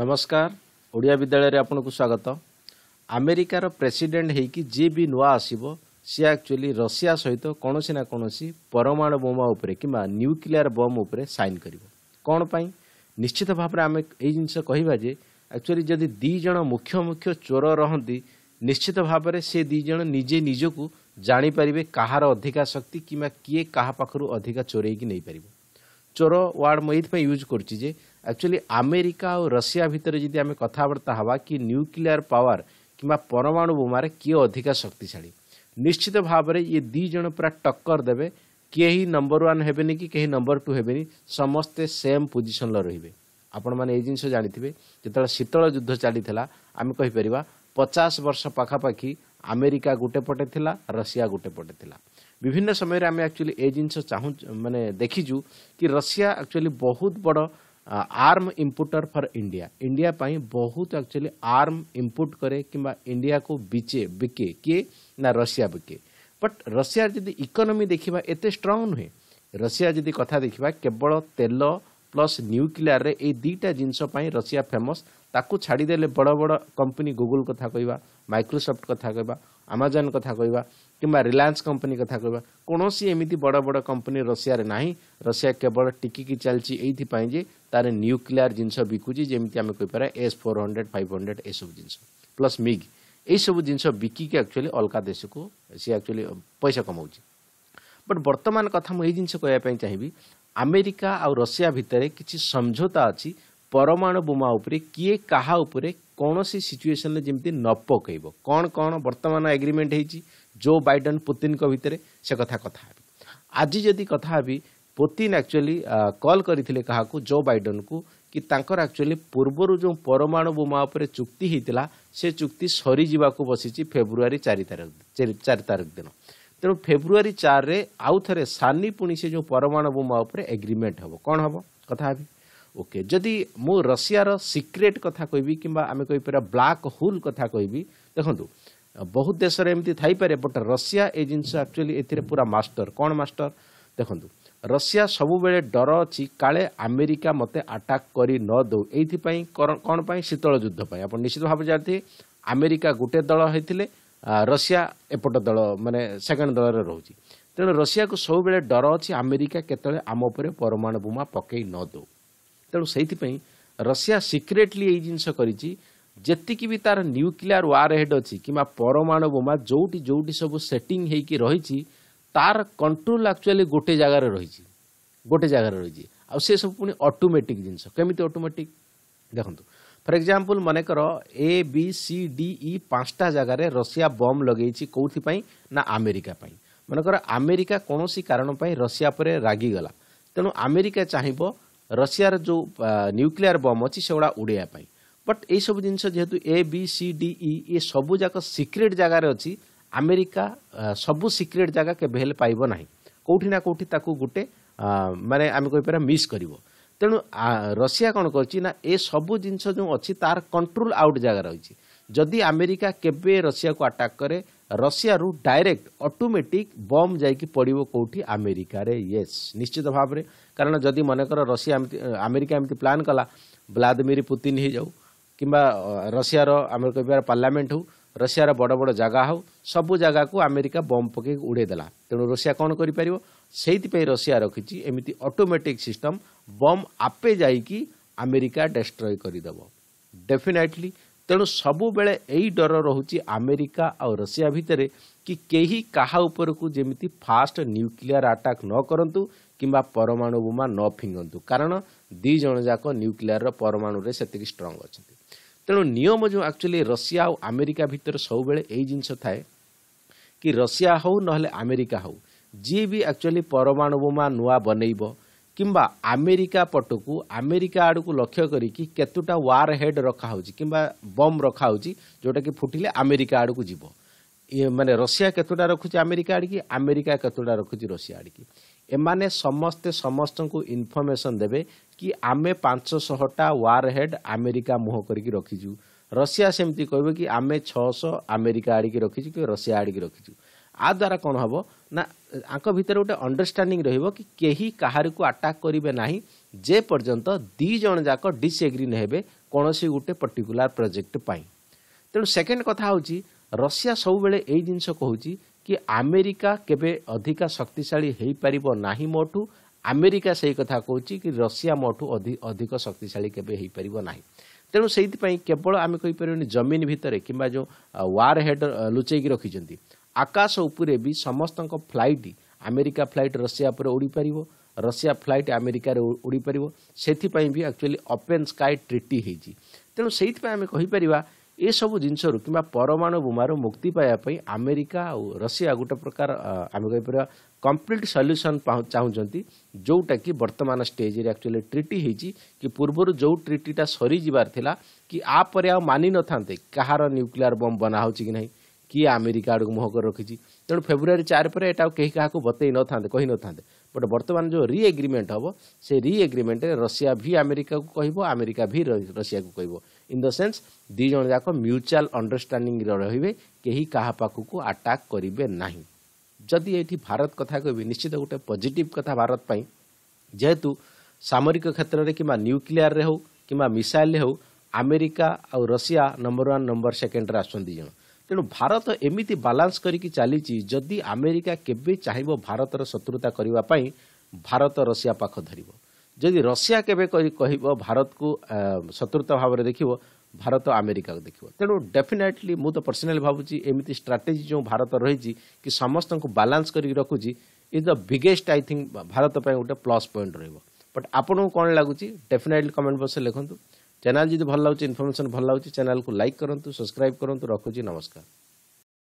ନମସ୍କାର ଓଡ଼ିଆ ବିଦ୍ୟାଳୟରେ ଆପଣଙ୍କୁ ସ୍ୱାଗତ ଆମେରିକାର ପ୍ରେସିଡେଣ୍ଟ ହେଇକି ଯିଏ ବି ନୂଆ ଆସିବ ସେ ଆକ୍ଚୁଆଲି ରଷିଆ ସହିତ କୌଣସି ନା କୌଣସି ପରମାଣୁ ବୋମା ଉପରେ କିମ୍ବା ନ୍ୟୁକ୍ଲିୟର ବମ୍ ଉପରେ ସାଇନ୍ କରିବ କ'ଣ ପାଇଁ ନିଶ୍ଚିତ ଭାବରେ ଆମେ ଏଇ ଜିନିଷ କହିବା ଯେ ଆକ୍ଚୁଆଲି ଯଦି ଦୁଇ ଜଣ ମୁଖ୍ୟ ମୁଖ୍ୟ ଚୋର ରହନ୍ତି ନିଶ୍ଚିତ ଭାବରେ ସେ ଦୁଇ ଜଣ ନିଜେ ନିଜକୁ ଜାଣିପାରିବେ କାହାର ଅଧିକା ଶକ୍ତି କିମ୍ବା କିଏ କାହା ପାଖରୁ ଅଧିକା ଚୋରେଇକି ନେଇପାରିବ ଚୋର ୱାର୍ଡ ମୁଁ ଏଇଥିପାଇଁ ୟୁଜ୍ କରୁଛି ଯେ ଆକ୍ଚୁଆଲି ଆମେରିକା ଆଉ ରଷିଆ ଭିତରେ ଯଦି ଆମେ କଥାବାର୍ତ୍ତା ହେବା କି ନ୍ୟୁକ୍ଲିୟର୍ ପାୱାର କିମ୍ବା ପରମାଣୁ ବୋମାରେ କିଏ ଅଧିକା ଶକ୍ତିଶାଳୀ ନିଶ୍ଚିତ ଭାବରେ ଇଏ ଦୁଇ ଜଣ ପୁରା ଟକ୍କର ଦେବେ କିଏ ହିଁ ନମ୍ବର ୱାନ୍ ହେବେନି କି କେହି ନମ୍ବର ଟୁ ହେବେନି ସମସ୍ତେ ସେମ୍ ପୋଜିସନ୍ର ରହିବେ ଆପଣମାନେ ଏଇ ଜିନିଷ ଜାଣିଥିବେ ଯେତେବେଳେ ଶୀତଳ ଯୁଦ୍ଧ ଚାଲିଥିଲା ଆମେ କହିପାରିବା ପଚାଶ ବର୍ଷ ପାଖାପାଖି ଆମେରିକା ଗୋଟେ ପଟେ ଥିଲା ରଷିଆ ଗୋଟେ ପଟେ ଥିଲା বিভিন্ন ସମୟରେ ଆମେ ଆକ୍ଚୁଆଲି ଏ ଜିନିଷ ଚାହୁଁ ମାନେ ଦେଖିଛୁ କି ରଷିଆ ଆକ୍ଚୁଆଲି ବହୁତ ବଡ଼ arm importer for India India ପାଇଁ ବହୁତ ଆକ୍ଚୁଆଲି ଆର୍ମ ଇମ୍ପୋର୍ଟ କରେ କିମ୍ବା ଇଣ୍ଡିଆକୁ ବିଚେ ବିକେ କିଏ ନା ରଷିଆ ବିକେ ବଟ୍ ରଷିଆ ଯଦି ଇକୋନୋମି ଦେଖିବା ଏତେ ଷ୍ଟ୍ରଙ୍ଗ ନୁହେଁ ରଷିଆ ଯଦି କଥା ଦେଖିବା କେବଳ ତେଲ ପ୍ଲସ୍ ନ୍ୟୁକ୍ଲିଆରରେ ଏଇ ଦୁଇଟା ଜିନିଷ ପାଇଁ ରଷିଆ ଫେମସ୍ ତାକୁ ଛାଡ଼ିଦେଲେ ବଡ଼ ବଡ଼ କମ୍ପାନୀ ଗୁଗୁଲ୍ କଥା କହିବା ମାଇକ୍ରୋସଫ୍ଟ କଥା କହିବା ଆମାଜନ୍ କଥା କହିବା କିମ୍ବା ରିଲାଏନ୍ସ କମ୍ପାନୀ କଥା କହିବା କୌଣସି ଏମିତି ବଡ଼ ବଡ଼ କମ୍ପାନୀ ରଷିଆରେ ନାହିଁ ରଷିଆ କେବଳ ଟିକିକି ଚାଲିଛି ଏଇଥିପାଇଁ ଯେ ତାର ନ୍ୟୁକ୍ଲିଆର ଜିନିଷ ବିକୁଛି ଯେମିତି ଆମେ କହିପାରିବା S four hundred five hundred ଏସବୁ ଜିନିଷ ପ୍ଲସ୍ ମିଗ୍ ଏଇସବୁ ଜିନିଷ ବିକିକି ଆକ୍ଚୁଆଲି ଅଲଗା ଦେଶକୁ ସିଏ ଆକ୍ଚୁଆଲି ପଇସା କମାଉଛି ବଟ୍ ବର୍ତ୍ତମାନ କଥା ମୁଁ ଏଇ ଜିନିଷ କହିବା ପାଇଁ ଚାହିଁବି ଆମେରିକା ଆଉ ରଷିଆ ଭିତରେ କିଛି ସମଝୋତା ଅଛି ପରମାଣୁ ବୋମା ଉପରେ କିଏ କାହା ଉପରେ କୌଣସି ସିଚୁଏସନ୍ରେ ଯେମିତି ନ ପକାଇବ କ'ଣ କ'ଣ ବର୍ତ୍ତମାନ ଏଗ୍ରିମେଣ୍ଟ ହେଇଛି ଜୋ ବାଇଡେନ୍ ପୁତିନଙ୍କ ଭିତରେ ସେ କଥା କଥା ହେବି ଆଜି ଯଦି କଥା ହେବି ପୁତିନ ଆକ୍ଚୁଆଲି କଲ୍ କରିଥିଲେ କାହାକୁ ଜୋ ବାଇଡେନ୍କୁ କି ତାଙ୍କର ଆକ୍ଚୁଆଲି ପୂର୍ବରୁ ଯେଉଁ ପରମାଣୁ ବୋମା ଉପରେ ଚୁକ୍ତି ହେଇଥିଲା ସେ ଚୁକ୍ତି ସରିଯିବାକୁ ବସିଛି ଫେବୃଆରୀ ଚାରି ତାରିଖ ଚାରି ତାରିଖ ଦିନ ତେଣୁ ଫେବୃଆରୀ ଚାରିରେ ଆଉ ଥରେ ସାନି ପୁଣି ସେ ଯେଉଁ ପରମାଣୁ ବୋମା ଉପରେ ଏଗ୍ରିମେଣ୍ଟ ହେବ କ'ଣ ହେବ କଥା ହେବି ଓକେ ଯଦି ମୁଁ ରଷିଆର ସିକ୍ରେଟ୍ କଥା କହିବି କିମ୍ବା ଆମେ କହିପାରିବା ବ୍ଲାକ୍ ହୋଲ୍ କଥା କହିବି ଦେଖନ୍ତୁ ବହୁତ ଦେଶରେ ଏମିତି ଥାଇପାରେ ବଟ୍ ରଷିଆ ଏ ଜିନିଷ ଆକ୍ଚୁଆଲି ଏଥିରେ ପୁରା ମାଷ୍ଟର କ'ଣ ମାଷ୍ଟର ଦେଖନ୍ତୁ ରଷିଆ ସବୁବେଳେ ଡର ଅଛି କାଳେ ଆମେରିକା ମୋତେ ଆଟାକ୍ କରି ନ ଦେଉ ଏଇଥିପାଇଁ କ'ଣ ପାଇଁ ଶୀତଳ ଯୁଦ୍ଧ ପାଇଁ ଆପଣ ନିଶ୍ଚିତ ଭାବେ ଜାଣିଥିବେ ଆମେରିକା ଗୋଟେ ଦଳ ହୋଇଥିଲେ ରଷିଆ ଏପଟ ଦଳ ମାନେ ସେକେଣ୍ଡ ଦଳରେ ରହୁଛି ତେଣୁ ରଷିଆକୁ ସବୁବେଳେ ଡର ଅଛି ଆମେରିକା କେତେବେଳେ ଆମ ଉପରେ ପରମାଣୁ ବୋମା ପକାଇ ନ ଦେଉ ତେଣୁ ସେଇଥିପାଇଁ ରଷିଆ ସିକ୍ରେଟଲି ଏଇ ଜିନିଷ କରିଛି ଯେତିକି ବି ତାର ନ୍ୟୁକ୍ଲିୟାର ୱାର୍ ହେଡ୍ ଅଛି କିମ୍ବା ପରମାଣୁ ବୋମା ଯେଉଁଠି ଯେଉଁଠି ସବୁ ସେଟିଂ ହେଇକି ରହିଛି ତାର କଣ୍ଟ୍ରୋଲ ଆକ୍ଚୁଆଲି ଗୋଟେ ଜାଗାରେ ରହିଛି ଗୋଟେ ଜାଗାରେ ରହିଛି ଆଉ ସେ ସବୁ ପୁଣି ଅଟୋମେଟିକ୍ ଜିନିଷ କେମିତି ଅଟୋମେଟିକ୍ ଦେଖନ୍ତୁ ଫର ଏକ୍ଜାମ୍ପଲ୍ ମନେକର ଏ ବି ସି ଡି ଇ ପାଞ୍ଚଟା ଜାଗାରେ ରଷିଆ ବମ୍ ଲଗେଇଛି କେଉଁଥିପାଇଁ ନା ଆମେରିକା ପାଇଁ ମନେକର ଆମେରିକା କୌଣସି କାରଣ ପାଇଁ ରଷିଆ ଉପରେ ରାଗିଗଲା ତେଣୁ ଆମେରିକା ଚାହିଁବ ରଷିଆର ଯେଉଁ ନ୍ୟୁକ୍ଲିଅର୍ ବମ୍ ଅଛି ସେଗୁଡ଼ା ଉଡ଼େଇବା ପାଇଁ ବଟ୍ ଏହିସବୁ ଜିନିଷ ଯେହେତୁ e, A B C D E ଏ ସବୁଯାକ ସିକ୍ରେଟ୍ ଜାଗାରେ ଅଛି ଆମେରିକା ସବୁ ସିକ୍ରେଟ୍ ଜାଗା କେବେ ହେଲେ ପାଇବ ନାହିଁ କେଉଁଠି ନା କେଉଁଠି ତାକୁ ଗୋଟେ ମାନେ ଆମେ କହିପାରିବା ମିସ୍ କରିବ ତେଣୁ ରଷିଆ କ'ଣ କରିଛି ନା ଏସବୁ ଜିନିଷ ଯେଉଁ ଅଛି ତାର କଣ୍ଟ୍ରୋଲ ଆଉଟ୍ ଜାଗା ରହିଛି ଯଦି ଆମେରିକା କେବେ ରଷିଆକୁ ଆଟାକ୍ କରେ ରଷିଆରୁ ଡାଇରେକ୍ଟ ଅଟୋମେଟିକ୍ ବମ୍ ଯାଇକି ପଡ଼ିବ କେଉଁଠି ଆମେରିକାରେ ୟେସ୍ ନିଶ୍ଚିତ ଭାବରେ କାରଣ ଯଦି ମନେକର ରଷିଆ ଏମିତି ଆମେରିକା ଏମିତି ପ୍ଲାନ୍ କଲା ଭ୍ଲାଦିମିର ପୁତିନ ହେଇଯାଉ କିମ୍ବା ରଷିଆର ଆମର ଆମେରିକା ପାର୍ଲାମେଣ୍ଟ ହେଉ ରଷିଆର ବଡ଼ ବଡ଼ ଜାଗା ହେଉ ସବୁ ଜାଗାକୁ ଆମେରିକା ବମ୍ ପକାଇ ଉଡ଼େଇଦେଲା ତେଣୁ ରଷିଆ କ'ଣ କରିପାରିବ ସେଇଥିପାଇଁ ରଷିଆ ରଖିଛି ଏମିତି ଅଟୋମେଟିକ୍ ସିଷ୍ଟମ୍ ବମ୍ ଆପେ ଯାଇକି ଆମେରିକା ଡେଷ୍ଟ୍ରୟ କରିଦେବ ଡେଫିନେଟଲି ତେଣୁ ସବୁବେଳେ ଏଇ ଡର ରହୁଛି ଆମେରିକା ଆଉ ରଷିଆ ଭିତରେ କି କେହି କାହା ଉପରକୁ ଯେମିତି ଫାଷ୍ଟ ନ୍ୟୁକ୍ଲିୟର୍ ଆଟାକ୍ ନ କରନ୍ତୁ କିମ୍ବା ପରମାଣୁ ବୋମା ନ ଫିଙ୍ଗନ୍ତୁ କାରଣ ଦୁଇ ଜଣ ଯାକ ନ୍ୟୁକ୍ଲିଅରର ପରମାଣୁରେ ସେତିକି ଷ୍ଟ୍ରଙ୍ଗ୍ ଅଛନ୍ତି ତେଣୁ ନିୟମ ଯେଉଁ ଆକ୍ଚୁଆଲି ରଷିଆ ଆଉ ଆମେରିକା ଭିତରେ ସବୁବେଳେ ଏଇ ଜିନିଷ ଥାଏ କି ରଷିଆ ହେଉ ନହେଲେ ଆମେରିକା ହେଉ ଯିଏ ବି ଆକ୍ଚୁଆଲି ପରମାଣୁ ବୋମା ନୂଆ ବନେଇବ কিংবা ଆମେରିକା ପଟକୁ ଆମେରିକା ଆଡ଼କୁ ଲକ୍ଷ୍ୟ କରିକି କେତୁଟା ୱାର୍ ହେଡ୍ ରଖାହେଉଛି କିମ୍ବା ବମ୍ ରଖାହେଉଛି ଯେଉଁଟାକି ଫୁଟିଲେ ଆମେରିକା ଆଡ଼କୁ ଯିବ ମାନେ ରଷିଆ କେତୁଟା ରଖୁଛି ଆମେରିକା ଆଡ଼ିକି ଆମେରିକା କେତୁଟା ରଖୁଛି ରଷିଆ ଆଡ଼ିକି ଏମାନେ ସମସ୍ତେ ସମସ୍ତଙ୍କୁ ଇନଫର୍ମେସନ୍ ଦେବେ କି ଆମେ ପାଞ୍ଚଶହଟା ୱାର୍ ହେଡ୍ ଆମେରିକା ମୁହଁ କରିକି ରଖିଛୁ ରଷିଆ ସେମିତି କହିବ କି ଆମେ ଛଅଶହ ଆମେରିକା ଆଡ଼ିକି ରଖିଛୁ କି ରଷିଆ ଆଡ଼ିକି ରଖିଛୁ ଆ ଦ୍ୱାରା କ'ଣ ହେବ ନା ଆଙ୍କ ଭିତରେ ଗୋଟେ ଅଣ୍ଡରଷ୍ଟାଣ୍ଡିଂ ରହିବ କି କେହି କାହାରିକୁ ଆଟାକ୍ କରିବେ ନାହିଁ ଯେପର୍ଯ୍ୟନ୍ତ ଦୁଇ ଜଣ ଯାକ ଡିସଏଗ୍ରି ହେବେ କୌଣସି ଗୋଟେ ପର୍ଟିକୁଲାର ପ୍ରୋଜେକ୍ଟ ପାଇଁ ତେଣୁ ସେକେଣ୍ଡ କଥା ହେଉଛି ରଷିଆ ସବୁବେଳେ ଏଇ ଜିନିଷ କହୁଛି କି ଆମେରିକା କେବେ ଅଧିକା ଶକ୍ତିଶାଳୀ ହୋଇପାରିବ ନାହିଁ ମୋଠୁ ଆମେରିକା ସେଇ କଥା କହୁଛି କି ରଷିଆ ମୋଠୁ ଅଧିକ ଶକ୍ତିଶାଳୀ କେବେ ହେଇପାରିବ ନାହିଁ तेणु से केवल आम कहीपर जमीन भितर कि जो वार हेड लुचेक रखिंट आकाश उपरे भी समस्त फ्लैट आमेरिका फ्लैट रशिया उड़ीपार रशिया फ्लैट आमेरिका उड़ीपर से भी आकचुअली ओपेन स्काय ट्रिटी होती तेणु से आम कहीपरिया एसबु जिनिसहरू किम्बा परमाणु बोमारू मुक्ति पाया पई अमेरिका आमेरीका रशिया गोटे प्रकार आम कम्प्लिट सल्युसन जोटा जोटाकि वर्तमान स्टेज रे एक्चुअली ट्रीटी हुन्छ कि पूर्वरु जो सरी थिला ट्रिटीटा सरि आउँ माथाँदै न्यूक्लियर बम बम् छि कि नै कि मोह कर रखी छि त फेब्रुअरी 4 पर चारवटा केही कहि नथा नथाँदै बट वर्तमान जो रिएग्रिमेन्ट हे रिएग्रिमेन्ट रसिया रे रशिया भी अमेरिका को कहिबो अमेरिका भी रशिया को कहिबो ଇନ୍ ଦ ସେନ୍ସ ଦୁଇ ଜଣ ଯାକ ମ୍ୟୁଚୁଆଲ୍ ଅଣ୍ଡରଷ୍ଟାଣ୍ଡିଂରେ ରହିବେ କେହି କାହା ପାଖକୁ ଆଟାକ୍ କରିବେ ନାହିଁ ଯଦି ଏଇଠି ଭାରତ କଥା କହିବି ନିଶ୍ଚିତ ଗୋଟେ ପଜିଟିଭ୍ କଥା ଭାରତ ପାଇଁ ଯେହେତୁ ସାମରିକ କ୍ଷେତ୍ରରେ କିମ୍ବା ନ୍ୟୁକ୍ଲିୟାର୍ରେ ହେଉ କିମ୍ବା ମିସାଇଲ୍ରେ ହେଉ ଆମେରିକା ଆଉ ରଷିଆ ନମ୍ବର ୱାନ୍ ନମ୍ବର ସେକେଣ୍ଡରେ ଆସୁଛନ୍ତି ଜଣ ତେଣୁ ଭାରତ ଏମିତି ବାଲାନ୍ସ କରିକି ଚାଲିଛି ଯଦି ଆମେରିକା କେବେ ଚାହିଁବ ଭାରତର ଶତ୍ରୁତା କରିବା ପାଇଁ ଭାରତ ରଷିଆ ପାଖ ଧରିବ ଯଦି ରଷିଆ କେବେ କହିବ ଭାରତକୁ ଶତ୍ରୁତା ଭାବରେ ଦେଖିବ ଭାରତ ଆମେରିକାକୁ ଦେଖିବ ତେଣୁ ଡେଫିନେଟଲି ମୁଁ ତ ପର୍ସନାଲି ଭାବୁଛି ଏମିତି ଷ୍ଟ୍ରାଟେଜି ଯେଉଁ ଭାରତ ରହିଛି କି ସମସ୍ତଙ୍କୁ ବାଲାନ୍ସ କରିକି ରଖୁଛି is the biggest I think Bharat ପାଇଁ ଗୋଟେ ପ୍ଲସ୍ ପଏଣ୍ଟ ରହିବ ବଟ୍ ଆପଣଙ୍କୁ କ'ଣ ଲାଗୁଛି ଡେଫିନେଟଲି କମେଣ୍ଟ ବକ୍ସରେ ଲେଖନ୍ତୁ ଚ୍ୟାନେଲ ଯଦି ଭଲ ଲାଗୁଛି ଇନଫର୍ମେସନ୍ ଭଲ ଲାଗୁଛି ଚ୍ୟାନେଲକୁ ଲାଇକ୍ କରନ୍ତୁ ସବସ୍କ୍ରାଇବ୍ କରନ୍ତୁ ରଖୁଛି ନମସ୍କାର